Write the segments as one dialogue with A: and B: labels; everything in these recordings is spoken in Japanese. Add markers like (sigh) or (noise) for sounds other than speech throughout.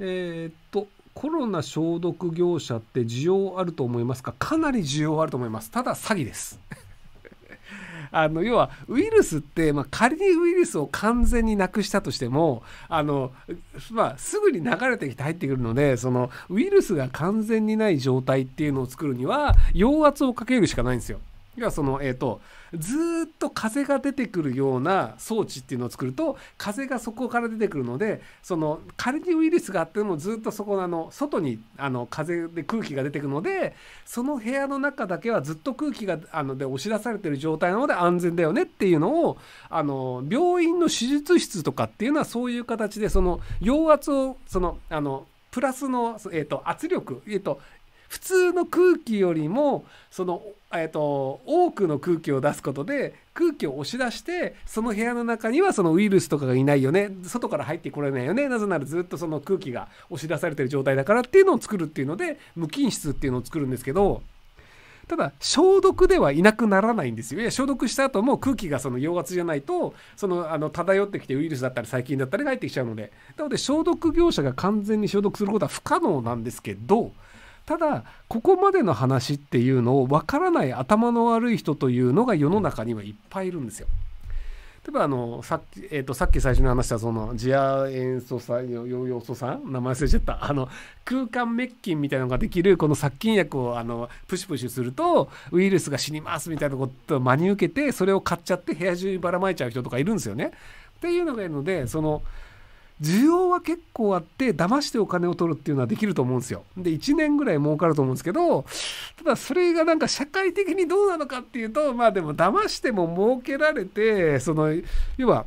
A: えー、っと、コロナ消毒業者って需要あると思いますかかなり需要あると思います。ただ詐欺です。(laughs) あの要はウイルスって、まあ、仮にウイルスを完全になくしたとしてもあの、まあ、すぐに流れてきて入ってくるのでそのウイルスが完全にない状態っていうのを作るには陽圧をかけるしかないんですよ。要はその、えーと、ずっと風が出てくるような装置っていうのを作ると風がそこから出てくるのでその仮にウイルスがあってもずっとそこのあの外にあの風で空気が出てくるのでその部屋の中だけはずっと空気があので押し出されてる状態なので安全だよねっていうのをあの病院の手術室とかっていうのはそういう形でその陽圧をそのあのプラスの、えーと、と圧力、えーと普通の空気よりもその、えーと、多くの空気を出すことで空気を押し出してその部屋の中にはそのウイルスとかがいないよね外から入ってこれないよねなぜならずっとその空気が押し出されてる状態だからっていうのを作るっていうので無菌室っていうのを作るんですけど。ただ消毒ではいなくならないんですよ。いや消毒した後も空気がその陽圧じゃないとそのあの漂ってきてウイルスだったり細菌だったりが入ってきちゃうのでなので消毒業者が完全に消毒することは不可能なんですけどただここまでの話っていうのを分からない頭の悪い人というのが世の中にはいっぱいいるんですよ。例えばあのさっき、えーと、さっき最初に話したそのジア塩素ヨヨー酸要さん名前忘れちゃったあの空間滅菌みたいなのができるこの殺菌薬をあのプシュプシュするとウイルスが死にますみたいなことを真に受けてそれを買っちゃって部屋中にばらまいちゃう人とかいるんですよね。っていうのがいるのでその。需要は結構あって騙してお金を取るっていうのはできると思うんですよ。で1年ぐらい儲かると思うんですけどただそれがなんか社会的にどうなのかっていうとまあでも騙しても儲けられてその要は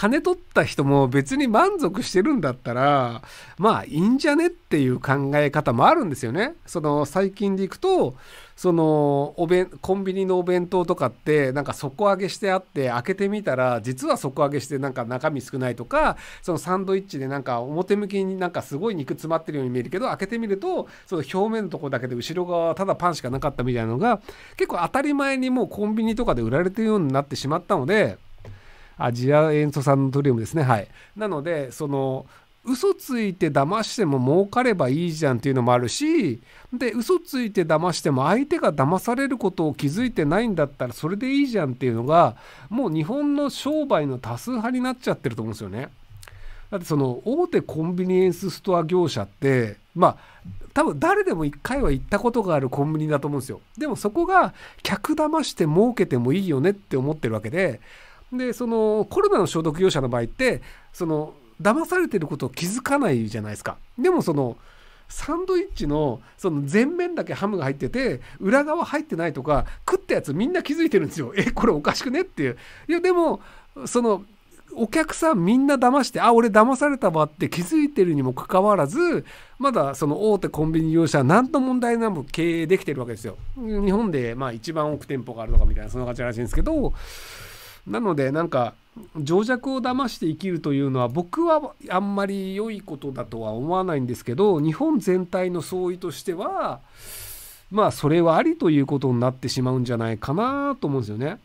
A: 金取った人も別に満足してるんだったらまあいいんじゃねっていう考え方もあるんですよね。その最近でいくとそのお弁コンビニのお弁当とかってなんか底上げしてあって開けてみたら実は底上げしてなんか中身少ないとかそのサンドイッチでなんか表向きになんかすごい肉詰まってるように見えるけど開けてみるとその表面のとこだけで後ろ側はただパンしかなかったみたいなのが結構当たり前にもうコンビニとかで売られてるようになってしまったので。アジア塩素酸トリウムですね。はい。なので、その、嘘ついて騙しても儲かればいいじゃんっていうのもあるしで嘘ついて騙しても相手が騙されることを気づいてないんだったらそれでいいじゃんっていうのがもう日本の商売の多数派になっちゃってると思うんですよね。だってその大手コンビニエンスストア業者ってまあ多分誰でも一回は行ったことがあるコンビニだと思うんですよ。でもそこが客騙して儲けてもいいよねって思ってるわけででそのコロナの消毒業者の場合ってその騙されてることを気づかないじゃないですかでもそのサンドイッチのその前面だけハムが入ってて裏側入ってないとか食ったやつみんな気づいてるんですよ (laughs) えこれおかしくねっていういやでもそのお客さんみんな騙してあ俺騙されたわって気づいてるにもかかわらずまだその大手コンビニ業者は何の問題なく経営できてるわけですよ日本でまあ一番多く店舗があるのかみたいなそんな感じらしいんですけどなのでなんか情弱を騙して生きるというのは僕はあんまり良いことだとは思わないんですけど日本全体の相違としてはまあそれはありということになってしまうんじゃないかなと思うんですよね。